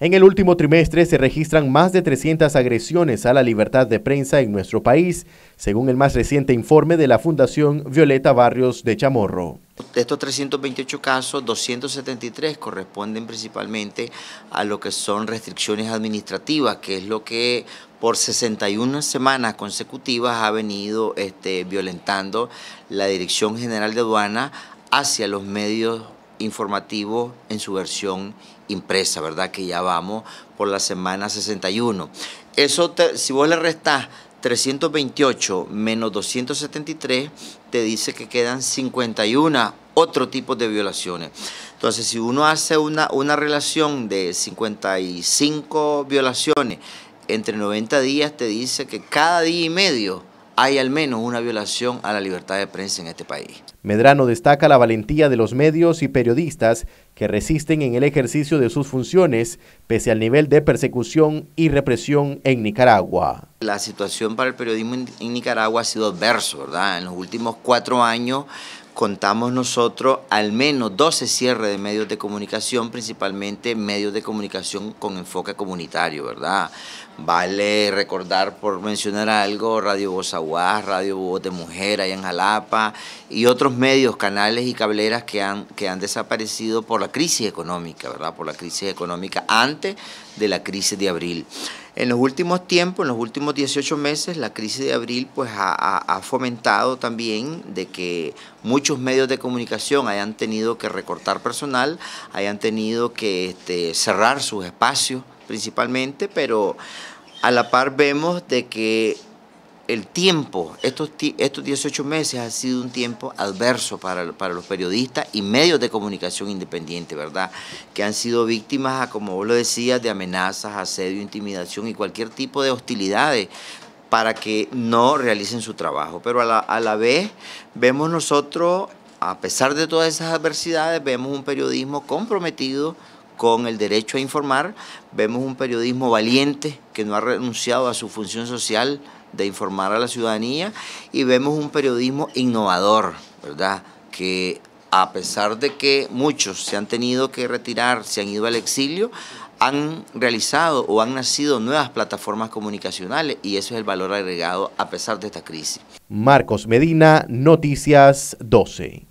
En el último trimestre se registran más de 300 agresiones a la libertad de prensa en nuestro país, según el más reciente informe de la Fundación Violeta Barrios de Chamorro. De estos 328 casos, 273 corresponden principalmente a lo que son restricciones administrativas, que es lo que por 61 semanas consecutivas ha venido este, violentando la Dirección General de Aduana hacia los medios informativo en su versión impresa, ¿verdad? Que ya vamos por la semana 61. Eso, si vos le restás 328 menos 273, te dice que quedan 51 otro tipo de violaciones. Entonces, si uno hace una, una relación de 55 violaciones entre 90 días, te dice que cada día y medio hay al menos una violación a la libertad de prensa en este país. Medrano destaca la valentía de los medios y periodistas que resisten en el ejercicio de sus funciones pese al nivel de persecución y represión en Nicaragua. La situación para el periodismo en Nicaragua ha sido adverso, ¿verdad? En los últimos cuatro años contamos nosotros al menos 12 cierres de medios de comunicación, principalmente medios de comunicación con enfoque comunitario, ¿verdad? Vale recordar, por mencionar algo, Radio Voz Radio Voz de Mujer allá en Jalapa y otros medios, canales y cableras que han, que han desaparecido por la crisis económica, ¿verdad? Por la crisis económica antes de la crisis de abril. En los últimos tiempos, en los últimos 18 meses, la crisis de abril pues, ha, fomentado también de que muchos medios de comunicación hayan tenido que recortar personal, hayan tenido que este, cerrar sus espacios principalmente, pero a la par vemos de que el tiempo, estos, estos 18 meses ha sido un tiempo adverso para, los periodistas y medios de comunicación independiente, ¿verdad? Que han sido víctimas, como vos lo decías, de amenazas, asedio, intimidación y cualquier tipo de hostilidades para que no realicen su trabajo. Pero a la, a la vez vemos nosotros, a pesar de todas esas adversidades, vemos un periodismo comprometido con el derecho a informar, vemos un periodismo valiente que no ha renunciado a su función social, de informar a la ciudadanía y vemos un periodismo innovador, ¿verdad? Que a pesar de que muchos se han tenido que retirar, se han ido al exilio, han realizado o han nacido nuevas plataformas comunicacionales y eso es el valor agregado a pesar de esta crisis. Marcos Medina, Noticias 12.